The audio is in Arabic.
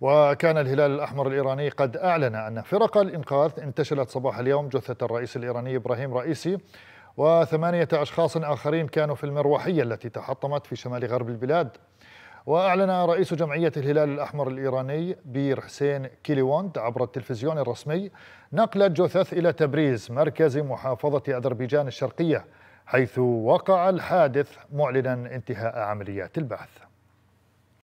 وكان الهلال الأحمر الإيراني قد أعلن أن فرق الإنقاذ انتشلت صباح اليوم جثة الرئيس الإيراني إبراهيم رئيسي وثمانية أشخاص آخرين كانوا في المروحية التي تحطمت في شمال غرب البلاد وأعلن رئيس جمعية الهلال الأحمر الإيراني بير حسين كيليوند عبر التلفزيون الرسمي نقل الجثث إلى تبريز مركز محافظة أذربيجان الشرقية حيث وقع الحادث معلنا انتهاء عمليات البحث